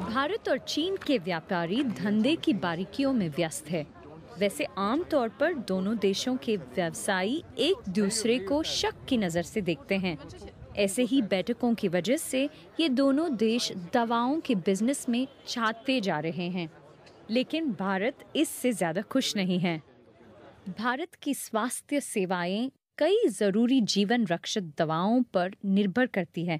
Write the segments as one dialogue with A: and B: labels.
A: भारत और चीन के व्यापारी धंधे की बारीकियों में व्यस्त है वैसे आम तौर पर दोनों देशों के व्यवसायी एक दूसरे को शक की नज़र से देखते हैं ऐसे ही बैठकों की वजह से ये दोनों देश दवाओं के बिजनेस में छाते जा रहे हैं लेकिन भारत इससे ज़्यादा खुश नहीं है भारत की स्वास्थ्य सेवाएं कई ज़रूरी जीवन रक्षक दवाओं पर निर्भर करती है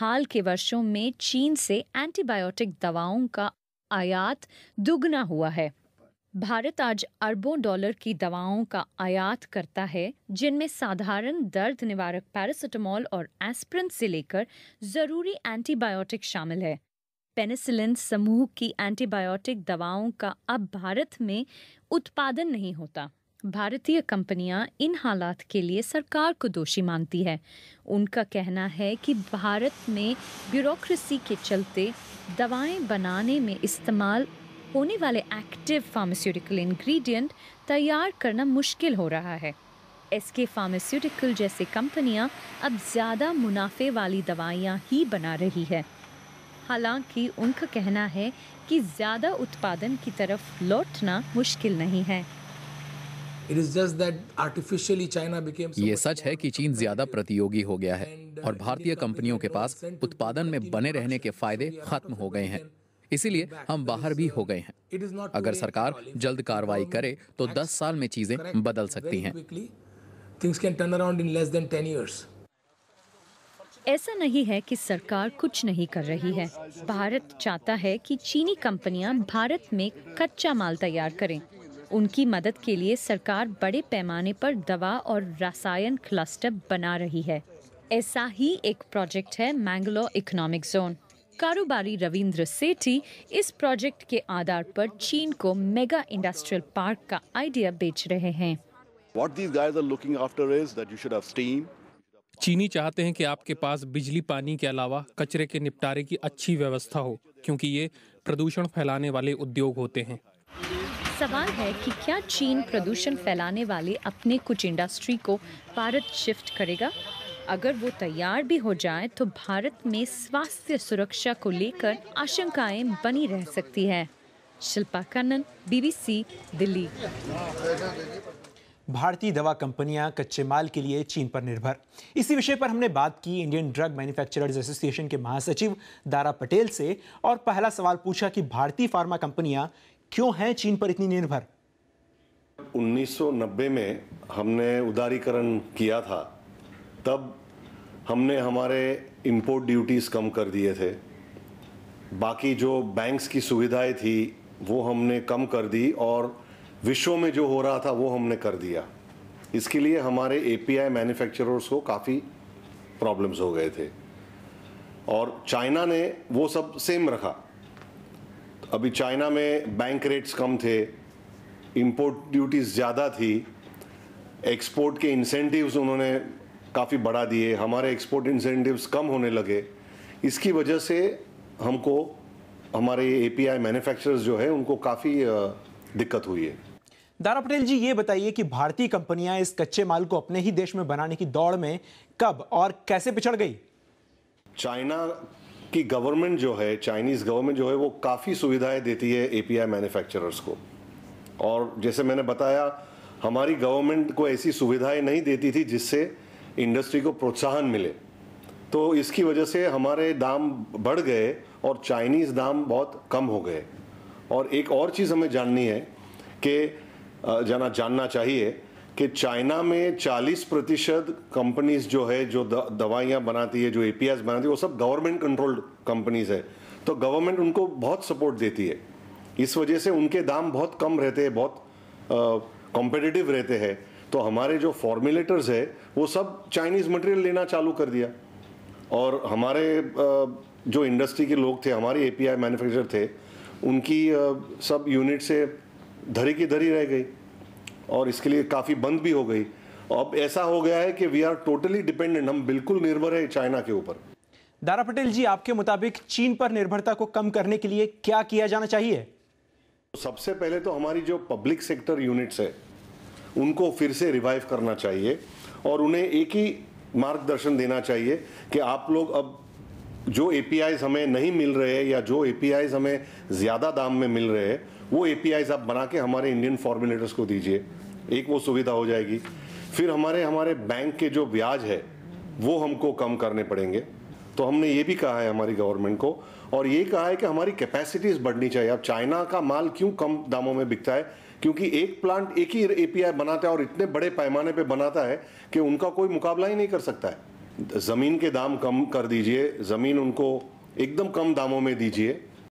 A: हाल के वर्षों में चीन से एंटीबायोटिक दवाओं का आयात दुगना हुआ है भारत आज अरबों डॉलर की दवाओं का आयात करता है जिनमें साधारण दर्द निवारक पैरासिटामोल और एस्प्रिन से लेकर ज़रूरी एंटीबायोटिक शामिल है पेनिसिलिन समूह की एंटीबायोटिक दवाओं का अब भारत में उत्पादन नहीं होता भारतीय कंपनियां इन हालात के लिए सरकार को दोषी मानती है उनका कहना है कि भारत में ब्यूरोक्रेसी के चलते दवाएं बनाने में इस्तेमाल होने वाले एक्टिव फार्मास्यूटिकल इंग्रेडिएंट तैयार करना मुश्किल हो रहा है एस के फार्मास्यूटिकल जैसे कंपनियां अब ज़्यादा मुनाफे वाली दवाइयां ही बना रही है हालांकि उनका कहना है कि ज़्यादा उत्पादन की तरफ लौटना मुश्किल नहीं है
B: ये सच है कि चीन ज्यादा प्रतियोगी हो गया है और uh, भारतीय कंपनियों के पास उत्पादन में बने रहने के फायदे खत्म हो गए हैं इसीलिए हम बाहर भी हो गए हैं अगर सरकार जल्द कार्रवाई करे तो 10 साल में चीजें बदल सकती हैं
A: ऐसा नहीं है कि सरकार कुछ नहीं कर रही है भारत चाहता है कि चीनी कंपनियां भारत में कच्चा माल तैयार करें उनकी मदद के लिए सरकार बड़े पैमाने पर दवा और रसायन क्लस्टर बना रही है ऐसा ही एक प्रोजेक्ट है मैंगलोर इकोनॉमिक जोन कारोबारी रविंद्र सेठी इस प्रोजेक्ट के आधार पर चीन को मेगा इंडस्ट्रियल पार्क का आइडिया बेच रहे हैं
C: What these guys are looking after is that you should have steam.
B: चीनी चाहते हैं कि आपके पास बिजली पानी के अलावा कचरे के निपटारे की अच्छी व्यवस्था हो क्योंकि ये प्रदूषण फैलाने वाले उद्योग होते हैं
A: सवाल है कि क्या चीन प्रदूषण फैलाने वाले अपने कुछ इंडस्ट्री को भारत शिफ्ट करेगा अगर वो तैयार भी हो जाए तो भारत में स्वास्थ्य सुरक्षा को लेकर आशंकाएं बनी रह सकती है शिल्पा कन्न बीबीसी दिल्ली
B: भारतीय दवा कंपनियां कच्चे माल के लिए चीन पर निर्भर इसी विषय पर हमने बात की इंडियन ड्रग मैन्युफैक्चरर्स एसोसिएशन के महासचिव दारा पटेल से और पहला सवाल पूछा कि भारतीय फार्मा कंपनियां क्यों है चीन पर इतनी निर्भर
C: 1990 में हमने उदारीकरण किया था तब हमने हमारे इंपोर्ट ड्यूटीज़ कम कर दिए थे बाकी जो बैंक्स की सुविधाएं थी वो हमने कम कर दी और विश्व में जो हो रहा था वो हमने कर दिया इसके लिए हमारे एपीआई मैन्युफैक्चरर्स को काफ़ी प्रॉब्लम्स हो गए थे और चाइना ने वो सब सेम रखा अभी चाइना में बैंक रेट्स कम थे इंपोर्ट ड्यूटीज़ ज़्यादा थी एक्सपोर्ट के इंसेंटिव्स उन्होंने काफ़ी बढ़ा दिए हमारे एक्सपोर्ट इंसेंटिव्स कम होने लगे इसकी वजह से हमको हमारे एपीआई मैन्युफैक्चरर्स जो है उनको काफ़ी दिक्कत हुई है
B: दारा पटेल जी ये बताइए कि भारतीय कंपनियां इस कच्चे माल को अपने ही देश में बनाने की दौड़ में कब और कैसे पिछड़ गई
C: चाइना कि गवर्नमेंट जो है चाइनीज़ गवर्नमेंट जो है वो काफ़ी सुविधाएं देती है एपीआई मैन्युफैक्चरर्स को और जैसे मैंने बताया हमारी गवर्नमेंट को ऐसी सुविधाएं नहीं देती थी जिससे इंडस्ट्री को प्रोत्साहन मिले तो इसकी वजह से हमारे दाम बढ़ गए और चाइनीज़ दाम बहुत कम हो गए और एक और चीज़ हमें जाननी है कि जाना जानना चाहिए कि चाइना में 40 प्रतिशत कंपनीज जो है जो दवाइयाँ बनाती है जो ए बनाती है वो सब गवर्नमेंट कंट्रोल्ड कंपनीज है तो गवर्नमेंट उनको बहुत सपोर्ट देती है इस वजह से उनके दाम बहुत कम रहते हैं बहुत कॉम्पिटिटिव रहते हैं तो हमारे जो फॉर्मुलेटर्स है वो सब चाइनीज़ मटेरियल लेना चालू कर दिया और हमारे जो इंडस्ट्री के लोग थे हमारे एपीआई मैन्युफैक्चरर थे उनकी सब यूनिट से धरी की धरी रह गई और इसके लिए काफ़ी बंद भी हो गई अब ऐसा हो गया है कि वी आर टोटली डिपेंडेंट हम बिल्कुल निर्भर है चाइना के ऊपर
B: दारा पटेल जी आपके मुताबिक चीन पर निर्भरता को कम करने के लिए क्या किया जाना चाहिए
C: सबसे पहले तो हमारी जो पब्लिक सेक्टर यूनिट्स है उनको फिर से रिवाइव करना चाहिए और उन्हें एक ही मार्गदर्शन देना चाहिए कि आप लोग अब जो ए हमें नहीं मिल रहे या जो ए हमें ज़्यादा दाम में मिल रहे हैं वो ए आप बना के हमारे इंडियन फॉर्मुलेटर्स को दीजिए एक वो सुविधा हो जाएगी फिर हमारे हमारे बैंक के जो ब्याज है वो हमको कम करने पड़ेंगे तो हमने ये भी कहा है हमारी गवर्नमेंट को और ये कहा है कि हमारी कैपेसिटीज़ बढ़नी चाहिए अब चाइना का माल क्यों कम दामों में बिकता है क्योंकि एक प्लांट एक ही एपीआई बनाता है और इतने बड़े पैमाने पे बनाता है कि उनका कोई मुकाबला ही नहीं कर सकता है ज़मीन के दाम कम कर दीजिए ज़मीन उनको एकदम कम दामों में दीजिए